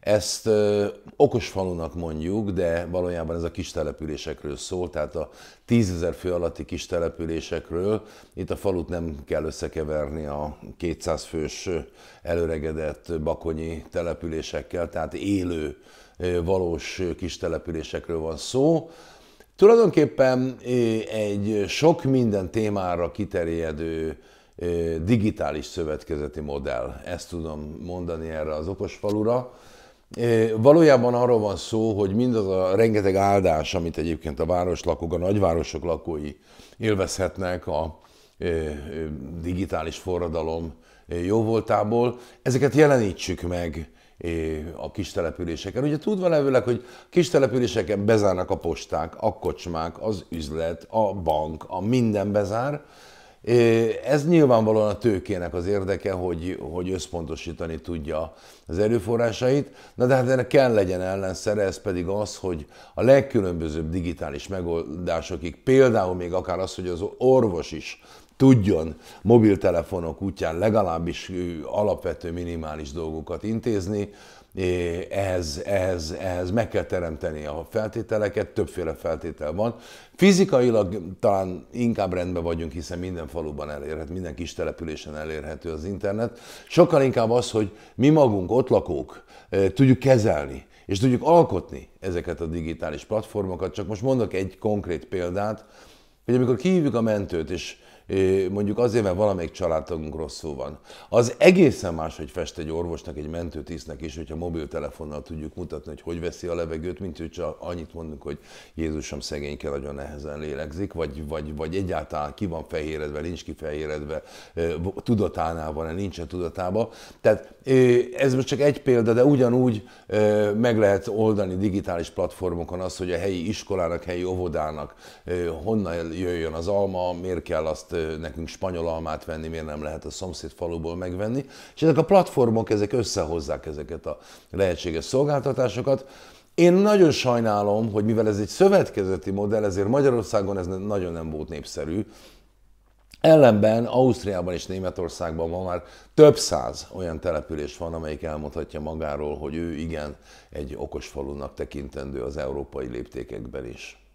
Ezt ö, okos falunak mondjuk, de valójában ez a kis településekről szól, tehát a tízezer fő alatti kis településekről. Itt a falut nem kell összekeverni a 200 fős előregedett bakonyi településekkel, tehát élő, valós kis településekről van szó. Tulajdonképpen egy sok minden témára kiterjedő digitális szövetkezeti modell. Ezt tudom mondani erre az falura. Valójában arról van szó, hogy mindaz a rengeteg áldás, amit egyébként a városlakók, a nagyvárosok lakói élvezhetnek a digitális forradalom jóvoltából, ezeket jelenítsük meg a kistelepüléseken. Ugye tudva levőleg, hogy kistelepüléseken bezárnak a posták, a kocsmák, az üzlet, a bank, a minden bezár, ez nyilvánvalóan a tőkének az érdeke, hogy, hogy összpontosítani tudja az erőforrásait, na de hát ennek kell legyen ellenszere, ez pedig az, hogy a legkülönbözőbb digitális megoldásokig, például még akár az, hogy az orvos is tudjon mobiltelefonok útján legalábbis alapvető minimális dolgokat intézni, ehhez, ehhez, ehhez meg kell teremteni a feltételeket, többféle feltétel van. Fizikailag talán inkább rendben vagyunk, hiszen minden faluban elérhet minden kis településen elérhető az internet. Sokkal inkább az, hogy mi magunk, ott lakók tudjuk kezelni, és tudjuk alkotni ezeket a digitális platformokat. Csak most mondok egy konkrét példát, hogy amikor kihívjuk a mentőt, és mondjuk azért, mert valamelyik családtagunk rosszul van. Az egészen más, hogy fest egy orvosnak, egy mentőtisztnek is, hogyha mobiltelefonnal tudjuk mutatni, hogy hogy veszi a levegőt, mint hogy csak annyit mondunk, hogy Jézusom kell, nagyon nehezen lélegzik, vagy, vagy, vagy egyáltalán ki van fehéredve, nincs fehéredve, tudatánál van-e, nincsen tudatában. Tehát ez most csak egy példa, de ugyanúgy meg lehet oldani digitális platformokon azt, hogy a helyi iskolának, helyi óvodának honnan jöjjön az alma, miért kell azt nekünk spanyol almát venni, miért nem lehet a szomszéd faluból megvenni. És ezek a platformok, ezek összehozzák ezeket a lehetséges szolgáltatásokat. Én nagyon sajnálom, hogy mivel ez egy szövetkezeti modell, ezért Magyarországon ez nagyon nem volt népszerű, Ellenben Ausztriában és Németországban ma már több száz olyan település van, amelyik elmondhatja magáról, hogy ő igen, egy okos falunak tekintendő az európai léptékekben is.